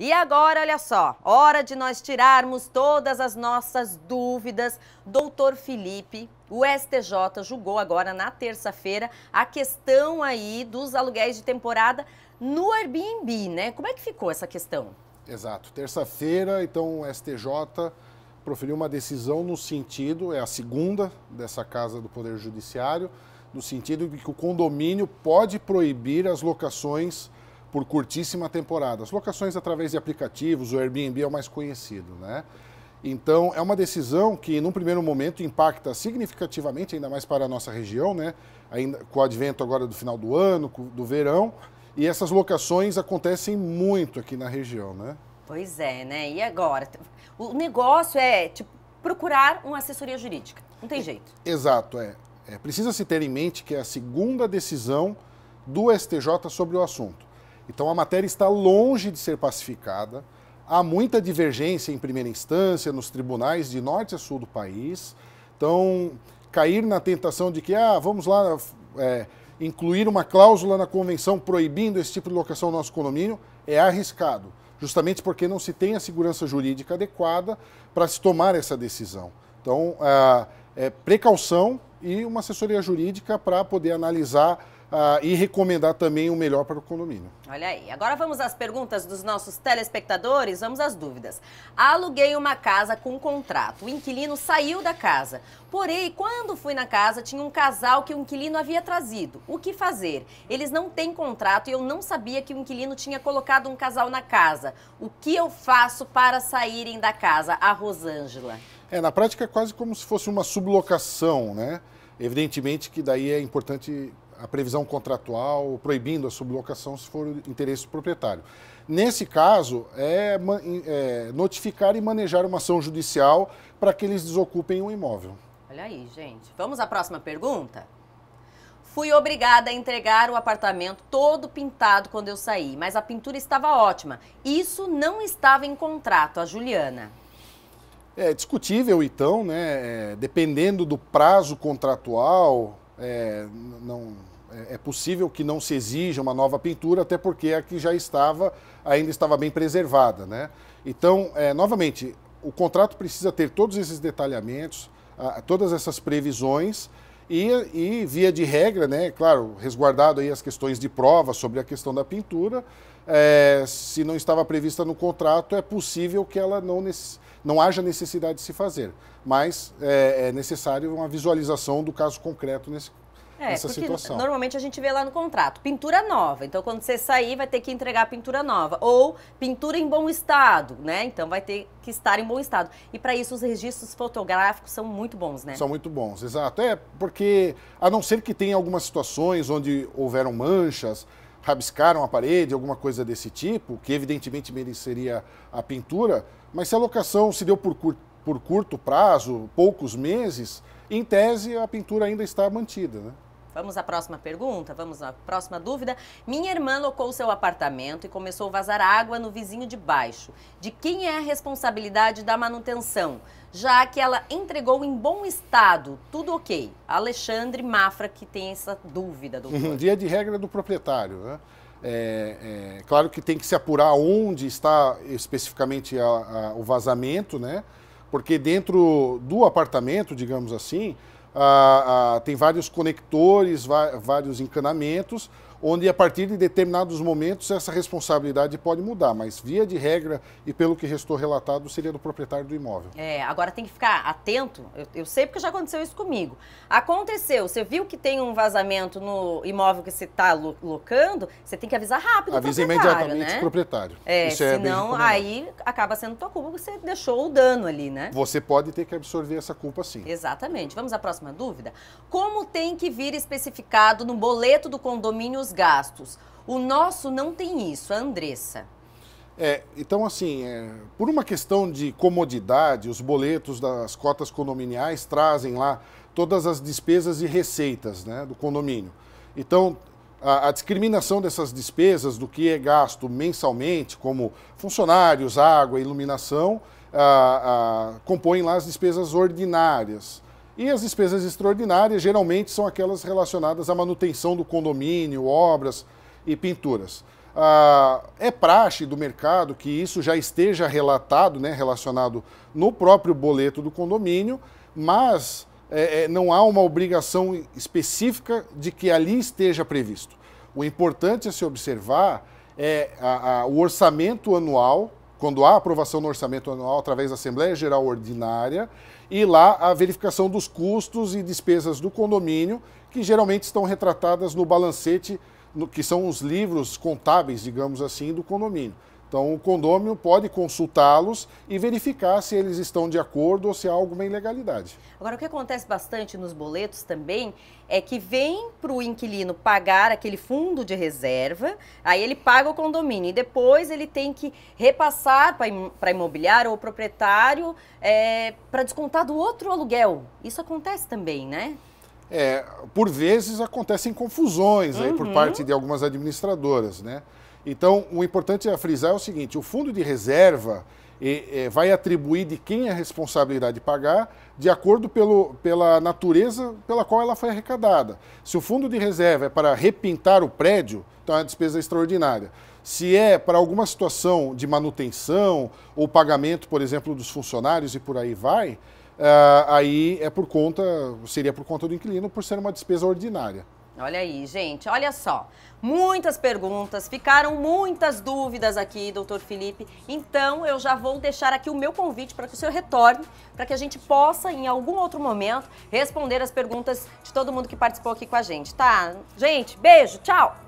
E agora, olha só, hora de nós tirarmos todas as nossas dúvidas. Doutor Felipe, o STJ julgou agora na terça-feira a questão aí dos aluguéis de temporada no Airbnb, né? Como é que ficou essa questão? Exato. Terça-feira, então, o STJ proferiu uma decisão no sentido, é a segunda dessa Casa do Poder Judiciário, no sentido de que o condomínio pode proibir as locações por curtíssima temporada. As locações através de aplicativos, o Airbnb é o mais conhecido, né? Então, é uma decisão que, num primeiro momento, impacta significativamente, ainda mais para a nossa região, né? Ainda, com o advento agora do final do ano, do verão, e essas locações acontecem muito aqui na região, né? Pois é, né? E agora? O negócio é tipo, procurar uma assessoria jurídica. Não tem jeito. Exato, é. é. Precisa se ter em mente que é a segunda decisão do STJ sobre o assunto. Então a matéria está longe de ser pacificada. Há muita divergência em primeira instância nos tribunais de norte a sul do país. Então, cair na tentação de que, ah, vamos lá é, incluir uma cláusula na convenção proibindo esse tipo de locação no nosso condomínio é arriscado, justamente porque não se tem a segurança jurídica adequada para se tomar essa decisão. Então, é, é precaução e uma assessoria jurídica para poder analisar ah, e recomendar também o melhor para o condomínio. Olha aí, agora vamos às perguntas dos nossos telespectadores, vamos às dúvidas. Aluguei uma casa com um contrato, o inquilino saiu da casa. Porém, quando fui na casa, tinha um casal que o inquilino havia trazido. O que fazer? Eles não têm contrato e eu não sabia que o inquilino tinha colocado um casal na casa. O que eu faço para saírem da casa? A Rosângela. É, na prática é quase como se fosse uma sublocação, né? Evidentemente que daí é importante a previsão contratual, proibindo a sublocação se for interesse do proprietário. Nesse caso, é, é notificar e manejar uma ação judicial para que eles desocupem o um imóvel. Olha aí, gente. Vamos à próxima pergunta? Fui obrigada a entregar o apartamento todo pintado quando eu saí, mas a pintura estava ótima. Isso não estava em contrato, a Juliana. É discutível, então, né? É, dependendo do prazo contratual, é, não, é, é possível que não se exija uma nova pintura, até porque a que já estava ainda estava bem preservada. Né? Então, é, novamente, o contrato precisa ter todos esses detalhamentos, todas essas previsões e, e, via de regra, né, claro, resguardado aí as questões de prova sobre a questão da pintura, é, se não estava prevista no contrato, é possível que ela não, não haja necessidade de se fazer. Mas é, é necessário uma visualização do caso concreto nesse, é, porque situação. Normalmente a gente vê lá no contrato, pintura nova. Então, quando você sair, vai ter que entregar a pintura nova. Ou pintura em bom estado, né? Então vai ter que estar em bom estado. E para isso os registros fotográficos são muito bons, né? São muito bons, exato. É, porque a não ser que tenha algumas situações onde houveram manchas, rabiscaram a parede, alguma coisa desse tipo, que evidentemente mereceria a pintura, mas se a locação se deu por por curto prazo, poucos meses, em tese a pintura ainda está mantida, né? Vamos à próxima pergunta, vamos à próxima dúvida. Minha irmã locou seu apartamento e começou a vazar água no vizinho de baixo. De quem é a responsabilidade da manutenção? Já que ela entregou em bom estado, tudo ok. Alexandre Mafra que tem essa dúvida, doutor. Uhum, dia de regra do proprietário, né? É, é, claro que tem que se apurar onde está especificamente a, a, o vazamento, né? Porque dentro do apartamento, digamos assim, ah, ah, tem vários conectores, vários encanamentos onde a partir de determinados momentos essa responsabilidade pode mudar, mas via de regra e pelo que restou relatado, seria do proprietário do imóvel. É, agora tem que ficar atento, eu, eu sei porque já aconteceu isso comigo. Aconteceu, você viu que tem um vazamento no imóvel que você está locando, você tem que avisar rápido Avisa o proprietário, imediatamente né? o proprietário. É, isso é senão é aí acaba sendo tua culpa, porque você deixou o dano ali, né? Você pode ter que absorver essa culpa sim. Exatamente. Vamos à próxima dúvida? Como tem que vir especificado no boleto do condomínio os gastos. O nosso não tem isso, a Andressa. É, então, assim, é, por uma questão de comodidade, os boletos das cotas condominiais trazem lá todas as despesas e receitas né, do condomínio. Então, a, a, discriminação dessas despesas, do que é gasto mensalmente, como funcionários, água, iluminação, a, a, compõem lá as despesas ordinárias. E as despesas extraordinárias geralmente são aquelas relacionadas à manutenção do condomínio, obras e pinturas. Ah, é praxe do mercado que isso já esteja relatado, né, relacionado no próprio boleto do condomínio, mas é, é não há uma obrigação específica de que ali esteja previsto. O importante a se observar é a, a, o orçamento anual quando há aprovação no orçamento anual através da Assembleia Geral Ordinária, e lá a verificação dos custos e despesas do condomínio, que geralmente estão retratadas no balancete, no, que são os livros contábeis, digamos assim, do condomínio. Então, o condômino pode consultá-los e verificar se eles estão de acordo ou se há alguma ilegalidade. Agora, o que acontece bastante nos boletos também é que vem para o inquilino pagar aquele fundo de reserva, aí ele paga o condomínio e depois ele tem que repassar para imobiliário ou proprietário é, para descontar do outro aluguel. Isso acontece também, né? É, por vezes acontecem confusões aí por uhum. parte de algumas administradoras, né? Então, o importante é frisar é o seguinte: o fundo de reserva eh, vai atribuir de quem é a responsabilidade de pagar, de acordo pelo, pela natureza pela qual ela foi arrecadada. Se o fundo de reserva é para repintar o prédio, então é uma despesa extraordinária. Se é para alguma situação de manutenção ou pagamento, por exemplo, dos funcionários e por aí vai, ah, aí é por conta, seria por conta do inquilino por ser uma despesa ordinária. Olha aí, gente, olha só. Muitas perguntas, ficaram muitas dúvidas aqui, doutor Felipe. Então, eu já vou deixar aqui o meu convite para que o senhor retorne, para que a gente possa, em algum outro momento, responder as perguntas de todo mundo que participou aqui com a gente, tá? Gente, beijo, tchau!